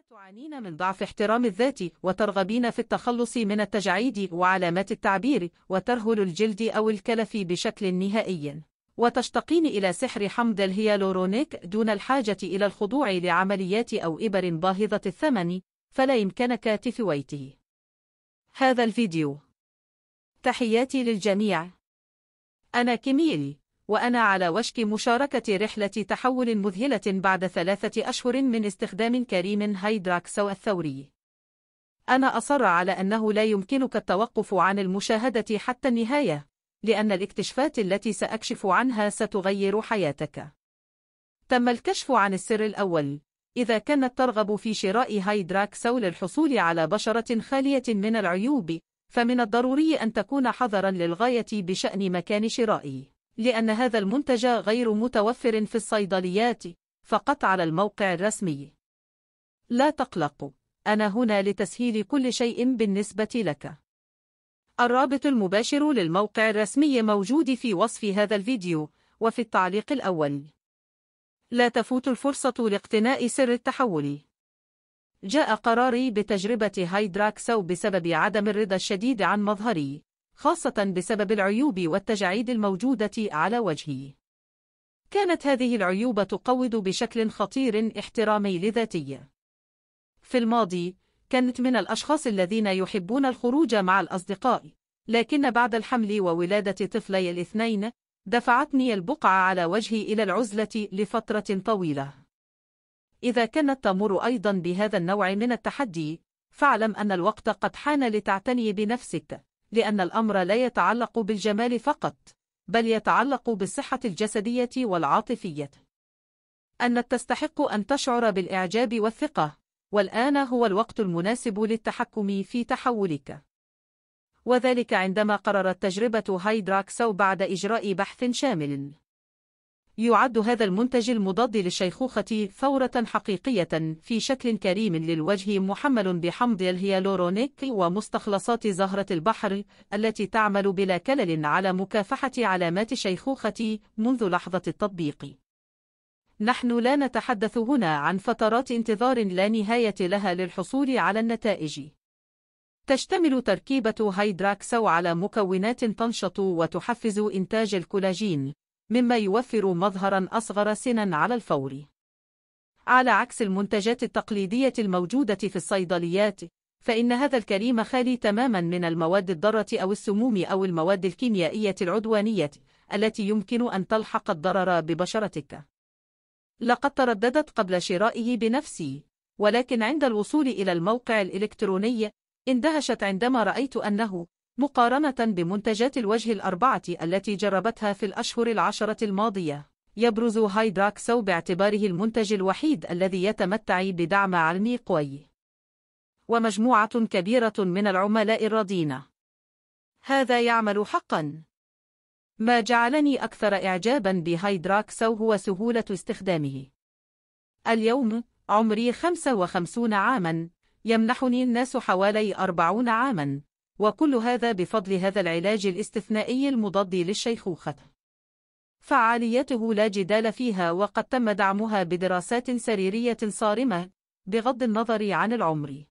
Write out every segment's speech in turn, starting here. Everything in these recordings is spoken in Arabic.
تعانين من ضعف احترام الذات وترغبين في التخلص من التجاعيد وعلامات التعبير وترهل الجلد أو الكلف بشكل نهائي وتشتقين إلى سحر حمض الهيالورونيك دون الحاجة إلى الخضوع لعمليات أو إبر باهظة الثمن فلا يمكنك تثويته هذا الفيديو تحياتي للجميع أنا كيميلي وأنا على وشك مشاركة رحلة تحول مذهلة بعد ثلاثة أشهر من استخدام كريم هيدراكسو الثوري. أنا أصر على أنه لا يمكنك التوقف عن المشاهدة حتى النهاية، لأن الاكتشافات التي سأكشف عنها ستغير حياتك. تم الكشف عن السر الأول. إذا كانت ترغب في شراء هيدراكسو للحصول على بشرة خالية من العيوب، فمن الضروري أن تكون حذرا للغاية بشأن مكان شرائه. لأن هذا المنتج غير متوفر في الصيدليات فقط على الموقع الرسمي لا تقلق أنا هنا لتسهيل كل شيء بالنسبة لك الرابط المباشر للموقع الرسمي موجود في وصف هذا الفيديو وفي التعليق الأول لا تفوت الفرصة لاقتناء سر التحول جاء قراري بتجربة هايدراكسو بسبب عدم الرضا الشديد عن مظهري خاصة بسبب العيوب والتجاعيد الموجودة على وجهه. كانت هذه العيوب تقوض بشكل خطير احترامي لذاتي. في الماضي، كانت من الأشخاص الذين يحبون الخروج مع الأصدقاء، لكن بعد الحمل وولادة طفلي الاثنين، دفعتني البقعة على وجهي إلى العزلة لفترة طويلة. إذا كانت تمر أيضا بهذا النوع من التحدي، فاعلم أن الوقت قد حان لتعتني بنفسك. لأن الأمر لا يتعلق بالجمال فقط بل يتعلق بالصحة الجسدية والعاطفية أنك تستحق أن تشعر بالإعجاب والثقة والآن هو الوقت المناسب للتحكم في تحولك وذلك عندما قررت تجربة هايدراكسو بعد إجراء بحث شامل يعد هذا المنتج المضاد للشيخوخة ثورة حقيقية في شكل كريم للوجه محمل بحمض الهيالورونيك ومستخلصات زهرة البحر التي تعمل بلا كلل على مكافحة علامات الشيخوخة منذ لحظة التطبيق. نحن لا نتحدث هنا عن فترات انتظار لا نهاية لها للحصول على النتائج. تشتمل تركيبة هيدراكسو على مكونات تنشط وتحفز إنتاج الكولاجين مما يوفر مظهرا أصغر سنا على الفور على عكس المنتجات التقليدية الموجودة في الصيدليات فإن هذا الكريم خالي تماما من المواد الضارة أو السموم أو المواد الكيميائية العدوانية التي يمكن أن تلحق الضرر ببشرتك لقد ترددت قبل شرائه بنفسي ولكن عند الوصول إلى الموقع الإلكتروني اندهشت عندما رأيت أنه مقارنة بمنتجات الوجه الأربعة التي جربتها في الأشهر العشرة الماضية يبرز هايدراكسو باعتباره المنتج الوحيد الذي يتمتع بدعم علمي قوي ومجموعة كبيرة من العملاء الراضين هذا يعمل حقا ما جعلني أكثر إعجابا بهايدراكسو هو سهولة استخدامه اليوم عمري 55 عاما يمنحني الناس حوالي 40 عاما وكل هذا بفضل هذا العلاج الاستثنائي المضاد للشيخوخة. فعاليته لا جدال فيها وقد تم دعمها بدراسات سريرية صارمة بغض النظر عن العمر.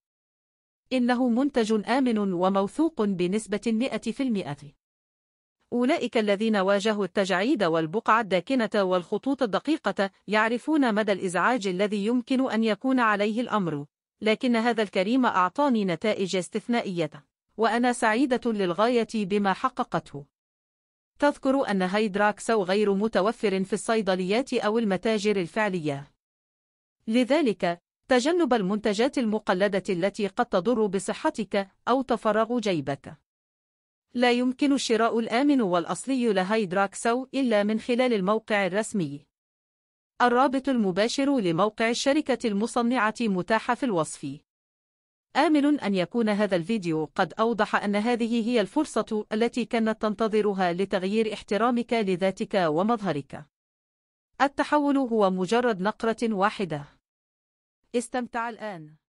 إنه منتج آمن وموثوق بنسبة 100%. أولئك الذين واجهوا التجاعيد والبقع الداكنة والخطوط الدقيقة يعرفون مدى الإزعاج الذي يمكن أن يكون عليه الأمر، لكن هذا الكريم أعطاني نتائج استثنائية. وأنا سعيدة للغاية بما حققته. تذكر أن هيدراكسو غير متوفر في الصيدليات أو المتاجر الفعلية. لذلك، تجنب المنتجات المقلدة التي قد تضر بصحتك أو تفرغ جيبك. لا يمكن الشراء الآمن والأصلي لهيدراكسو إلا من خلال الموقع الرسمي. الرابط المباشر لموقع الشركة المصنعة متاح في الوصف. آمل أن يكون هذا الفيديو قد أوضح أن هذه هي الفرصة التي كانت تنتظرها لتغيير احترامك لذاتك ومظهرك. التحول هو مجرد نقرة واحدة. استمتع الآن.